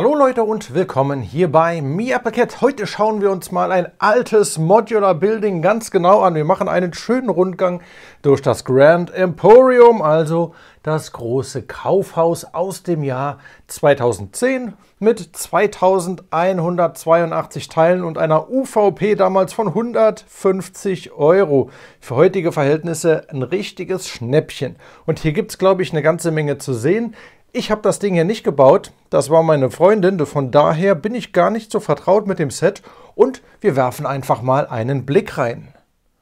Hallo Leute und willkommen hier bei MiAppleCat. Heute schauen wir uns mal ein altes Modular Building ganz genau an. Wir machen einen schönen Rundgang durch das Grand Emporium, also das große Kaufhaus aus dem Jahr 2010 mit 2182 Teilen und einer UVP damals von 150 Euro. Für heutige Verhältnisse ein richtiges Schnäppchen. Und hier gibt es, glaube ich, eine ganze Menge zu sehen. Ich habe das Ding ja nicht gebaut, das war meine Freundin, von daher bin ich gar nicht so vertraut mit dem Set und wir werfen einfach mal einen Blick rein.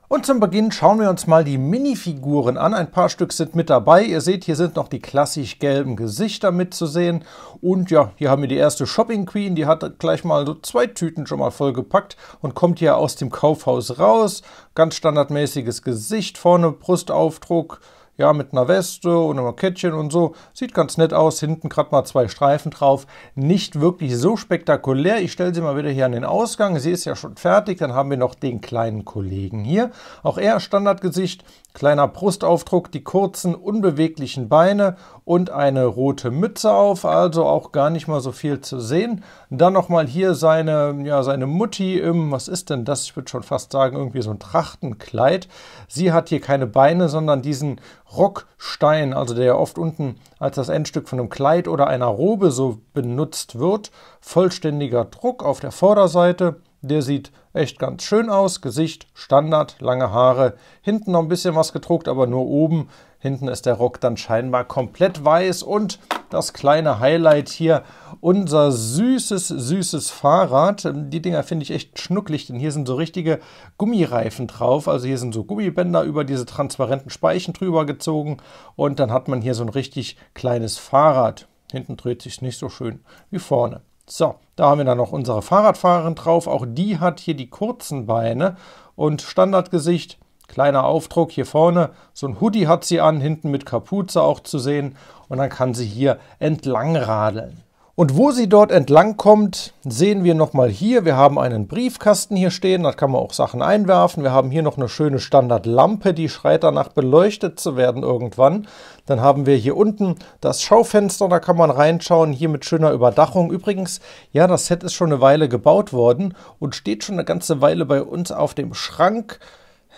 Und zum Beginn schauen wir uns mal die Minifiguren an. Ein paar Stück sind mit dabei. Ihr seht, hier sind noch die klassisch gelben Gesichter mitzusehen. Und ja, hier haben wir die erste Shopping Queen. Die hat gleich mal so zwei Tüten schon mal vollgepackt und kommt hier aus dem Kaufhaus raus. Ganz standardmäßiges Gesicht vorne, Brustaufdruck, ja, mit einer Weste und einem Kettchen und so. Sieht ganz nett aus, hinten gerade mal zwei Streifen drauf. Nicht wirklich so spektakulär. Ich stelle sie mal wieder hier an den Ausgang. Sie ist ja schon fertig. Dann haben wir noch den kleinen Kollegen hier. Auch er Standardgesicht, kleiner Brustaufdruck, die kurzen, unbeweglichen Beine und eine rote Mütze auf. Also auch gar nicht mal so viel zu sehen. Dann nochmal hier seine, ja, seine Mutti im, was ist denn das? Ich würde schon fast sagen, irgendwie so ein Trachtenkleid. Sie hat hier keine Beine, sondern diesen Rockstein, also der oft unten als das Endstück von einem Kleid oder einer Robe so benutzt wird. Vollständiger Druck auf der Vorderseite. Der sieht echt ganz schön aus. Gesicht, Standard, lange Haare. Hinten noch ein bisschen was gedruckt, aber nur oben Hinten ist der Rock dann scheinbar komplett weiß und das kleine Highlight hier, unser süßes, süßes Fahrrad. Ähm, die Dinger finde ich echt schnucklig, denn hier sind so richtige Gummireifen drauf. Also hier sind so Gummibänder über diese transparenten Speichen drüber gezogen und dann hat man hier so ein richtig kleines Fahrrad. Hinten dreht sich nicht so schön wie vorne. So, da haben wir dann noch unsere Fahrradfahrerin drauf. Auch die hat hier die kurzen Beine und Standardgesicht Kleiner Aufdruck hier vorne, so ein Hoodie hat sie an, hinten mit Kapuze auch zu sehen und dann kann sie hier entlang radeln. Und wo sie dort entlang kommt, sehen wir nochmal hier. Wir haben einen Briefkasten hier stehen, da kann man auch Sachen einwerfen. Wir haben hier noch eine schöne Standardlampe, die schreit danach beleuchtet zu werden irgendwann. Dann haben wir hier unten das Schaufenster, da kann man reinschauen, hier mit schöner Überdachung. Übrigens, ja, das Set ist schon eine Weile gebaut worden und steht schon eine ganze Weile bei uns auf dem Schrank.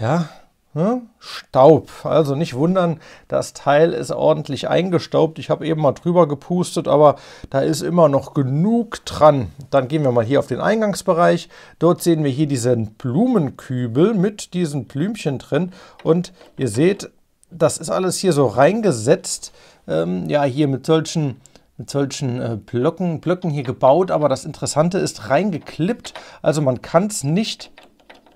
Ja, hm? Staub. Also nicht wundern, das Teil ist ordentlich eingestaubt. Ich habe eben mal drüber gepustet, aber da ist immer noch genug dran. Dann gehen wir mal hier auf den Eingangsbereich. Dort sehen wir hier diesen Blumenkübel mit diesen Blümchen drin. Und ihr seht, das ist alles hier so reingesetzt. Ähm, ja, hier mit solchen mit solchen äh, Blöcken, Blöcken hier gebaut, aber das Interessante ist reingeklippt, also man kann es nicht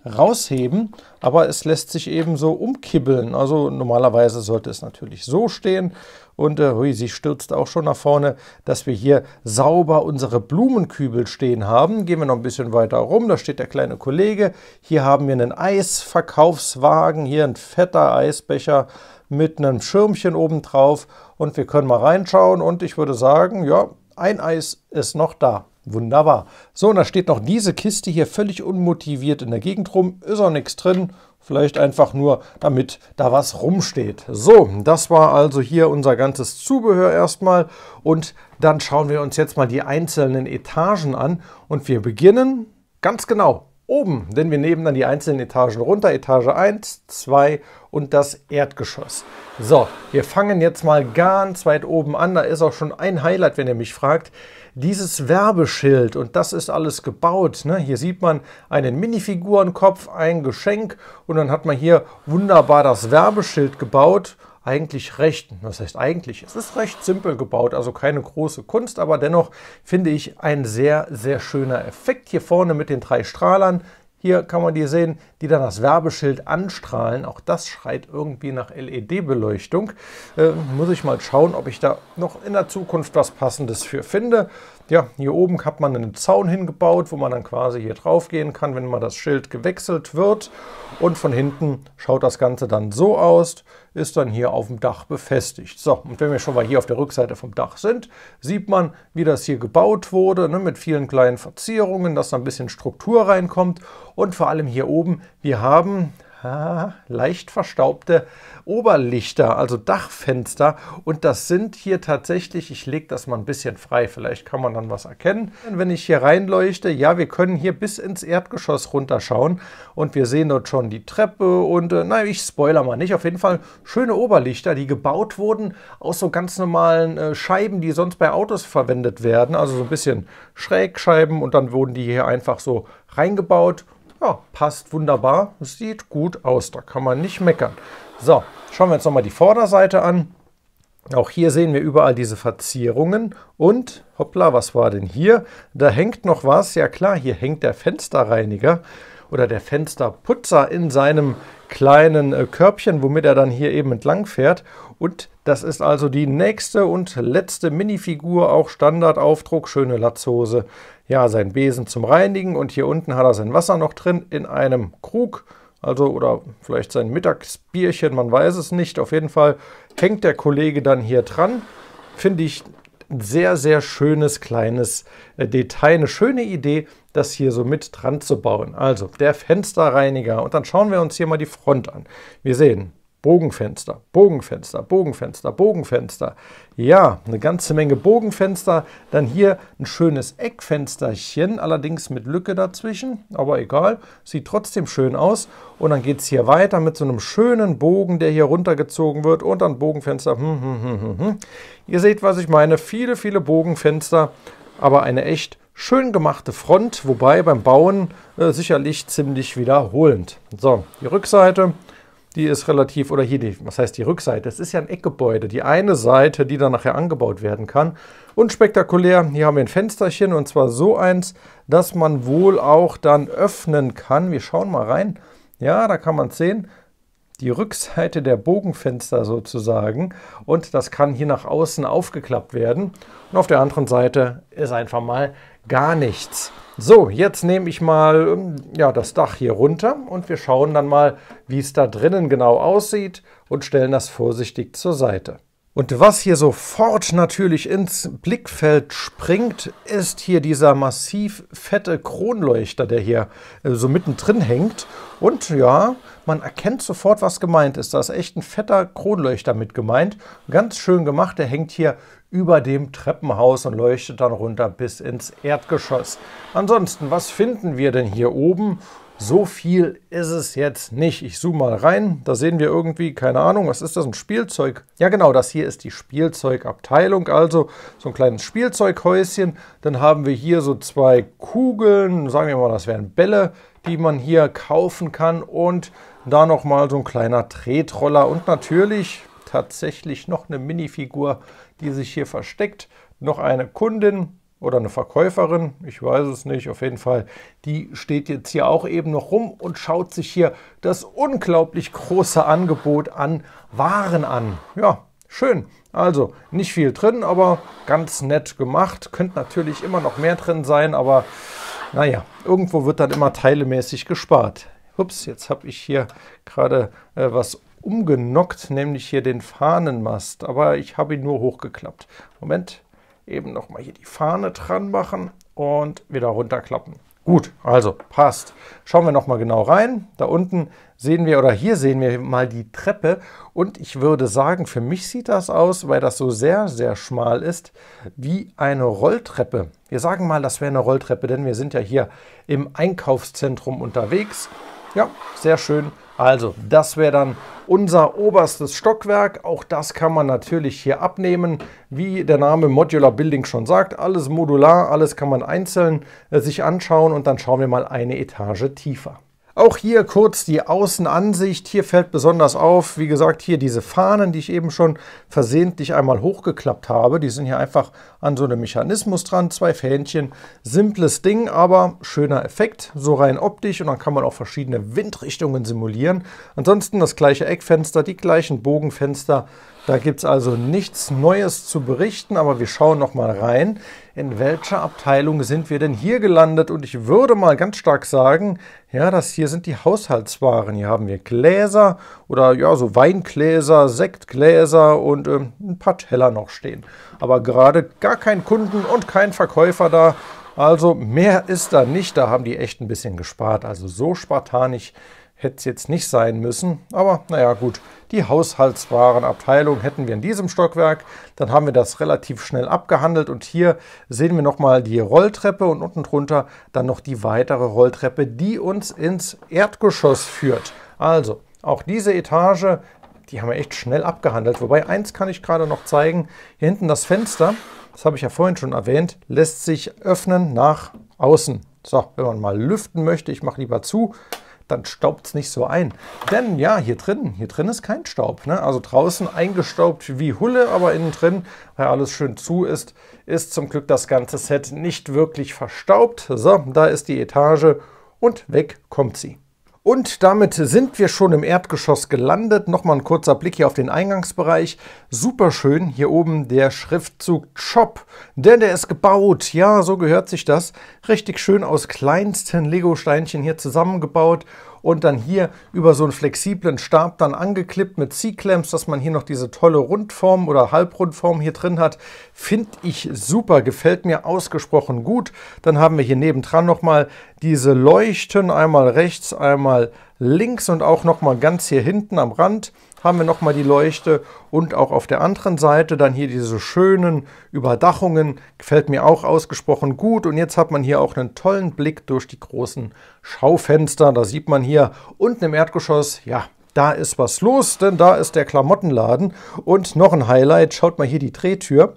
rausheben, aber es lässt sich eben so umkibbeln. Also normalerweise sollte es natürlich so stehen und äh, hui, sie stürzt auch schon nach vorne, dass wir hier sauber unsere Blumenkübel stehen haben. Gehen wir noch ein bisschen weiter rum, da steht der kleine Kollege. Hier haben wir einen Eisverkaufswagen, hier ein fetter Eisbecher mit einem Schirmchen oben drauf und wir können mal reinschauen und ich würde sagen, ja, ein Eis ist noch da. Wunderbar. So, und da steht noch diese Kiste hier völlig unmotiviert in der Gegend rum. Ist auch nichts drin. Vielleicht einfach nur, damit da was rumsteht. So, das war also hier unser ganzes Zubehör erstmal. Und dann schauen wir uns jetzt mal die einzelnen Etagen an. Und wir beginnen ganz genau oben, denn wir nehmen dann die einzelnen Etagen runter, Etage 1, 2 und das Erdgeschoss. So, wir fangen jetzt mal ganz weit oben an, da ist auch schon ein Highlight, wenn ihr mich fragt, dieses Werbeschild und das ist alles gebaut. Ne? Hier sieht man einen Minifigurenkopf, ein Geschenk und dann hat man hier wunderbar das Werbeschild gebaut eigentlich recht, was heißt eigentlich, es ist recht simpel gebaut, also keine große Kunst, aber dennoch finde ich ein sehr, sehr schöner Effekt hier vorne mit den drei Strahlern. Hier kann man die sehen, die dann das Werbeschild anstrahlen. Auch das schreit irgendwie nach LED-Beleuchtung. Äh, muss ich mal schauen, ob ich da noch in der Zukunft was Passendes für finde. Ja, hier oben hat man einen Zaun hingebaut, wo man dann quasi hier drauf gehen kann, wenn mal das Schild gewechselt wird. Und von hinten schaut das Ganze dann so aus, ist dann hier auf dem Dach befestigt. So, und wenn wir schon mal hier auf der Rückseite vom Dach sind, sieht man, wie das hier gebaut wurde, ne, mit vielen kleinen Verzierungen, dass da ein bisschen Struktur reinkommt. Und vor allem hier oben, wir haben leicht verstaubte Oberlichter, also Dachfenster. Und das sind hier tatsächlich, ich lege das mal ein bisschen frei, vielleicht kann man dann was erkennen. wenn ich hier reinleuchte, ja, wir können hier bis ins Erdgeschoss runterschauen und wir sehen dort schon die Treppe und, äh, nein, ich spoiler mal nicht, auf jeden Fall schöne Oberlichter, die gebaut wurden aus so ganz normalen äh, Scheiben, die sonst bei Autos verwendet werden. Also so ein bisschen Schrägscheiben und dann wurden die hier einfach so reingebaut ja, passt wunderbar, sieht gut aus, da kann man nicht meckern. So, schauen wir uns nochmal die Vorderseite an. Auch hier sehen wir überall diese Verzierungen und, hoppla, was war denn hier? Da hängt noch was, ja klar, hier hängt der Fensterreiniger oder der Fensterputzer in seinem kleinen äh, Körbchen, womit er dann hier eben entlang fährt. Und das ist also die nächste und letzte Minifigur, auch Standardaufdruck, schöne Latzhose. Ja, sein Besen zum Reinigen und hier unten hat er sein Wasser noch drin in einem Krug. Also, oder vielleicht sein Mittagsbierchen, man weiß es nicht. Auf jeden Fall hängt der Kollege dann hier dran. Finde ich ein sehr, sehr schönes kleines äh, Detail, eine schöne Idee, das hier so mit dran zu bauen. Also der Fensterreiniger und dann schauen wir uns hier mal die Front an. Wir sehen, Bogenfenster, Bogenfenster, Bogenfenster, Bogenfenster. Ja, eine ganze Menge Bogenfenster. Dann hier ein schönes Eckfensterchen, allerdings mit Lücke dazwischen, aber egal, sieht trotzdem schön aus. Und dann geht es hier weiter mit so einem schönen Bogen, der hier runtergezogen wird und dann Bogenfenster. Hm hm, hm, hm, hm, Ihr seht, was ich meine, viele, viele Bogenfenster, aber eine echt schön gemachte Front, wobei beim Bauen äh, sicherlich ziemlich wiederholend. So, die Rückseite die ist relativ, oder hier, die, was heißt die Rückseite? Es ist ja ein Eckgebäude, die eine Seite, die dann nachher angebaut werden kann. Und spektakulär, hier haben wir ein Fensterchen und zwar so eins, dass man wohl auch dann öffnen kann. Wir schauen mal rein. Ja, da kann man es sehen. Die Rückseite der Bogenfenster sozusagen. Und das kann hier nach außen aufgeklappt werden. Und auf der anderen Seite ist einfach mal gar nichts. So, jetzt nehme ich mal ähm, ja, das Dach hier runter und wir schauen dann mal, wie es da drinnen genau aussieht und stellen das vorsichtig zur Seite. Und was hier sofort natürlich ins Blickfeld springt, ist hier dieser massiv fette Kronleuchter, der hier äh, so mittendrin hängt. Und ja, man erkennt sofort, was gemeint ist. Da ist echt ein fetter Kronleuchter mit gemeint. Ganz schön gemacht. Der hängt hier über dem Treppenhaus und leuchtet dann runter bis ins Erdgeschoss. Ansonsten, was finden wir denn hier oben? So viel ist es jetzt nicht. Ich zoome mal rein. Da sehen wir irgendwie, keine Ahnung, was ist das, ein Spielzeug? Ja genau, das hier ist die Spielzeugabteilung, also so ein kleines Spielzeughäuschen. Dann haben wir hier so zwei Kugeln, sagen wir mal, das wären Bälle, die man hier kaufen kann. Und da nochmal so ein kleiner Tretroller und natürlich tatsächlich noch eine Minifigur, die sich hier versteckt. Noch eine Kundin oder eine Verkäuferin, ich weiß es nicht, auf jeden Fall, die steht jetzt hier auch eben noch rum und schaut sich hier das unglaublich große Angebot an Waren an. Ja, schön. Also, nicht viel drin, aber ganz nett gemacht. Könnte natürlich immer noch mehr drin sein, aber naja, irgendwo wird dann immer teilemäßig gespart. Ups, jetzt habe ich hier gerade äh, was umgenockt, nämlich hier den Fahnenmast, aber ich habe ihn nur hochgeklappt. Moment, eben nochmal hier die Fahne dran machen und wieder runterklappen. Gut, also passt. Schauen wir nochmal genau rein. Da unten sehen wir oder hier sehen wir mal die Treppe und ich würde sagen, für mich sieht das aus, weil das so sehr, sehr schmal ist, wie eine Rolltreppe. Wir sagen mal, das wäre eine Rolltreppe, denn wir sind ja hier im Einkaufszentrum unterwegs ja, sehr schön. Also, das wäre dann unser oberstes Stockwerk. Auch das kann man natürlich hier abnehmen. Wie der Name Modular Building schon sagt, alles modular, alles kann man einzeln äh, sich anschauen und dann schauen wir mal eine Etage tiefer. Auch hier kurz die Außenansicht. Hier fällt besonders auf, wie gesagt, hier diese Fahnen, die ich eben schon versehentlich einmal hochgeklappt habe. Die sind hier einfach an so einem Mechanismus dran. Zwei Fähnchen. Simples Ding, aber schöner Effekt. So rein optisch und dann kann man auch verschiedene Windrichtungen simulieren. Ansonsten das gleiche Eckfenster, die gleichen Bogenfenster. Da gibt es also nichts Neues zu berichten, aber wir schauen noch mal rein. In welcher Abteilung sind wir denn hier gelandet? Und ich würde mal ganz stark sagen, ja, das hier sind die Haushaltswaren. Hier haben wir Gläser oder ja, so Weingläser, Sektgläser und äh, ein paar Teller noch stehen. Aber gerade gar kein Kunden und kein Verkäufer da. Also mehr ist da nicht. Da haben die echt ein bisschen gespart. Also so spartanisch Hätte es jetzt nicht sein müssen, aber naja gut, die Haushaltswarenabteilung hätten wir in diesem Stockwerk. Dann haben wir das relativ schnell abgehandelt und hier sehen wir nochmal die Rolltreppe und unten drunter dann noch die weitere Rolltreppe, die uns ins Erdgeschoss führt. Also, auch diese Etage, die haben wir echt schnell abgehandelt. Wobei, eins kann ich gerade noch zeigen, hier hinten das Fenster, das habe ich ja vorhin schon erwähnt, lässt sich öffnen nach außen. So, wenn man mal lüften möchte, ich mache lieber zu, dann staubt es nicht so ein. Denn ja, hier drin, hier drin ist kein Staub. Ne? Also draußen eingestaubt wie Hulle, aber innen drin, weil alles schön zu ist, ist zum Glück das ganze Set nicht wirklich verstaubt. So, da ist die Etage und weg kommt sie. Und damit sind wir schon im Erdgeschoss gelandet. Nochmal ein kurzer Blick hier auf den Eingangsbereich. Super schön hier oben der Schriftzug Chop, denn der ist gebaut. Ja, so gehört sich das. Richtig schön aus kleinsten Lego-Steinchen hier zusammengebaut und dann hier über so einen flexiblen Stab dann angeklippt mit C-Clamps, dass man hier noch diese tolle Rundform oder Halbrundform hier drin hat. Finde ich super, gefällt mir ausgesprochen gut. Dann haben wir hier nebendran nochmal diese Leuchten, einmal rechts, einmal links und auch nochmal ganz hier hinten am Rand haben wir nochmal die Leuchte und auch auf der anderen Seite dann hier diese schönen Überdachungen. Gefällt mir auch ausgesprochen gut und jetzt hat man hier auch einen tollen Blick durch die großen Schaufenster. Da sieht man hier unten im Erdgeschoss, ja, da ist was los, denn da ist der Klamottenladen. Und noch ein Highlight, schaut mal hier die Drehtür.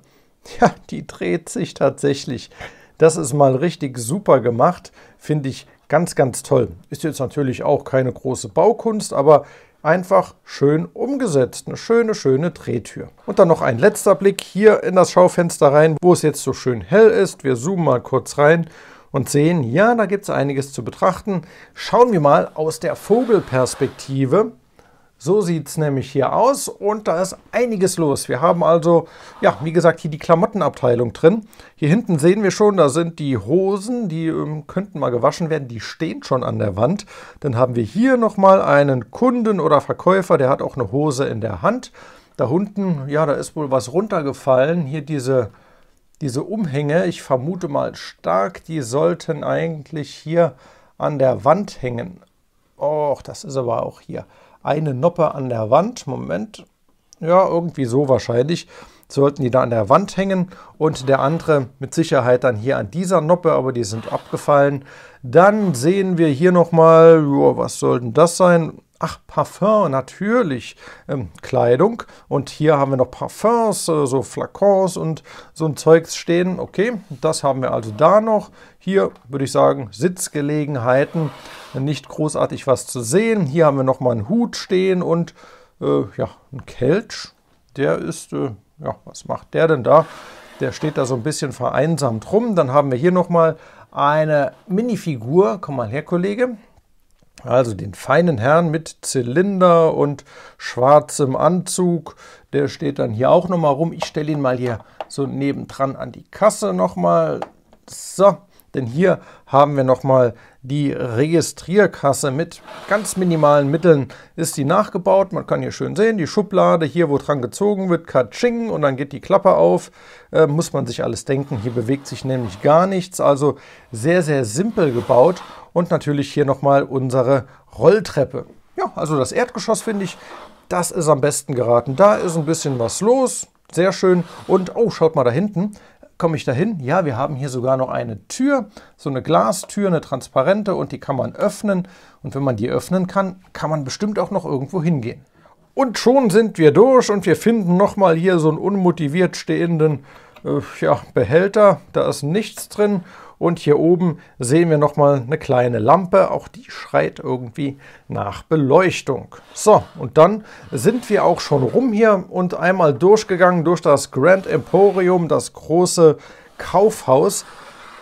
Ja, die dreht sich tatsächlich. Das ist mal richtig super gemacht, finde ich ganz, ganz toll. Ist jetzt natürlich auch keine große Baukunst, aber einfach schön umgesetzt. Eine schöne, schöne Drehtür. Und dann noch ein letzter Blick hier in das Schaufenster rein, wo es jetzt so schön hell ist. Wir zoomen mal kurz rein und sehen, ja, da gibt es einiges zu betrachten. Schauen wir mal aus der Vogelperspektive. So sieht es nämlich hier aus und da ist einiges los. Wir haben also, ja, wie gesagt, hier die Klamottenabteilung drin. Hier hinten sehen wir schon, da sind die Hosen, die ähm, könnten mal gewaschen werden, die stehen schon an der Wand. Dann haben wir hier nochmal einen Kunden oder Verkäufer, der hat auch eine Hose in der Hand. Da unten, ja, da ist wohl was runtergefallen. Hier diese, diese Umhänge, ich vermute mal stark, die sollten eigentlich hier an der Wand hängen. Och, das ist aber auch hier eine Noppe an der Wand. Moment. Ja, irgendwie so wahrscheinlich. Sollten die da an der Wand hängen und der andere mit Sicherheit dann hier an dieser Noppe, aber die sind abgefallen. Dann sehen wir hier nochmal, was soll denn das sein? Ach, Parfum, natürlich. Ähm, Kleidung. Und hier haben wir noch Parfums, äh, so Flakons und so ein Zeugs stehen. Okay, das haben wir also da noch. Hier würde ich sagen, Sitzgelegenheiten. Nicht großartig was zu sehen. Hier haben wir nochmal einen Hut stehen und äh, ja, ein Kelch. Der ist, äh, ja, was macht der denn da? Der steht da so ein bisschen vereinsamt rum. Dann haben wir hier nochmal eine Minifigur. Komm mal her, Kollege. Also den feinen Herrn mit Zylinder und schwarzem Anzug. Der steht dann hier auch nochmal rum. Ich stelle ihn mal hier so nebendran an die Kasse nochmal. So, denn hier haben wir nochmal die Registrierkasse mit ganz minimalen Mitteln ist die nachgebaut. Man kann hier schön sehen, die Schublade hier, wo dran gezogen wird, katsching und dann geht die Klappe auf. Äh, muss man sich alles denken, hier bewegt sich nämlich gar nichts. Also sehr, sehr simpel gebaut und natürlich hier nochmal unsere Rolltreppe. Ja, also das Erdgeschoss finde ich, das ist am besten geraten. Da ist ein bisschen was los, sehr schön. Und, oh, schaut mal da hinten, komme ich dahin? Ja, wir haben hier sogar noch eine Tür, so eine Glastür, eine transparente und die kann man öffnen. Und wenn man die öffnen kann, kann man bestimmt auch noch irgendwo hingehen. Und schon sind wir durch und wir finden nochmal hier so einen unmotiviert stehenden äh, ja, Behälter. Da ist nichts drin und hier oben sehen wir nochmal eine kleine Lampe. Auch die schreit irgendwie nach Beleuchtung. So, und dann sind wir auch schon rum hier und einmal durchgegangen durch das Grand Emporium, das große Kaufhaus.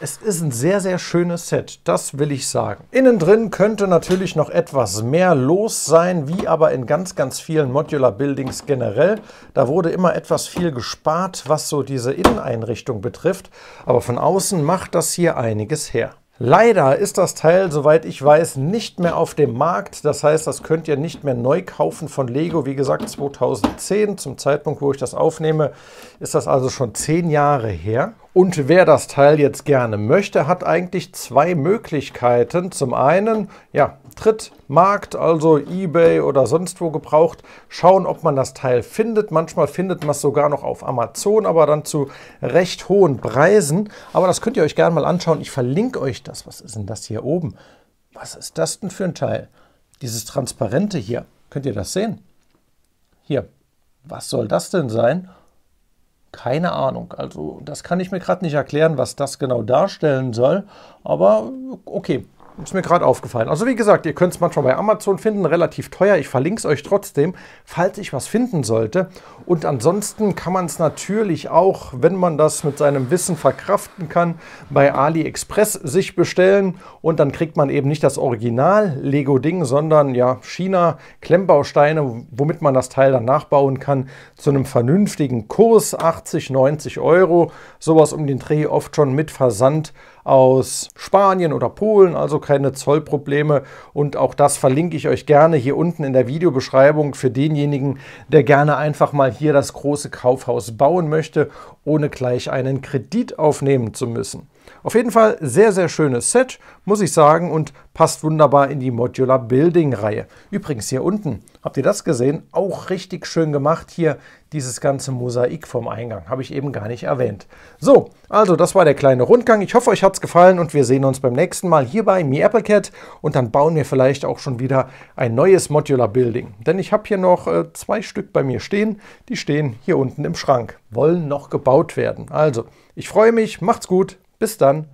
Es ist ein sehr, sehr schönes Set, das will ich sagen. Innen drin könnte natürlich noch etwas mehr los sein, wie aber in ganz, ganz vielen Modular Buildings generell. Da wurde immer etwas viel gespart, was so diese Inneneinrichtung betrifft. Aber von außen macht das hier einiges her. Leider ist das Teil, soweit ich weiß, nicht mehr auf dem Markt. Das heißt, das könnt ihr nicht mehr neu kaufen von Lego. Wie gesagt, 2010, zum Zeitpunkt, wo ich das aufnehme, ist das also schon zehn Jahre her. Und wer das Teil jetzt gerne möchte, hat eigentlich zwei Möglichkeiten. Zum einen, ja, Drittmarkt, also eBay oder sonst wo gebraucht, schauen, ob man das Teil findet. Manchmal findet man es sogar noch auf Amazon, aber dann zu recht hohen Preisen. Aber das könnt ihr euch gerne mal anschauen. Ich verlinke euch das. Was ist denn das hier oben? Was ist das denn für ein Teil? Dieses Transparente hier. Könnt ihr das sehen? Hier. Was soll das denn sein? Keine Ahnung. Also das kann ich mir gerade nicht erklären, was das genau darstellen soll. Aber okay, ist mir gerade aufgefallen. Also wie gesagt, ihr könnt es manchmal bei Amazon finden, relativ teuer. Ich verlinke es euch trotzdem, falls ich was finden sollte. Und ansonsten kann man es natürlich auch, wenn man das mit seinem Wissen verkraften kann, bei AliExpress sich bestellen. Und dann kriegt man eben nicht das Original-Lego-Ding, sondern ja China-Klemmbausteine, womit man das Teil dann nachbauen kann, zu einem vernünftigen Kurs, 80, 90 Euro. Sowas um den Dreh oft schon mit Versand aus Spanien oder Polen, also keine Zollprobleme und auch das verlinke ich euch gerne hier unten in der Videobeschreibung für denjenigen, der gerne einfach mal hier das große Kaufhaus bauen möchte, ohne gleich einen Kredit aufnehmen zu müssen. Auf jeden Fall sehr, sehr schönes Set, muss ich sagen, und passt wunderbar in die Modular Building Reihe. Übrigens hier unten, habt ihr das gesehen? Auch richtig schön gemacht hier, dieses ganze Mosaik vom Eingang, habe ich eben gar nicht erwähnt. So, also das war der kleine Rundgang. Ich hoffe, euch hat es gefallen und wir sehen uns beim nächsten Mal hier bei Mi AppleCat und dann bauen wir vielleicht auch schon wieder ein neues Modular Building. Denn ich habe hier noch äh, zwei Stück bei mir stehen, die stehen hier unten im Schrank, wollen noch gebaut werden. Also, ich freue mich, macht's gut, bis dann.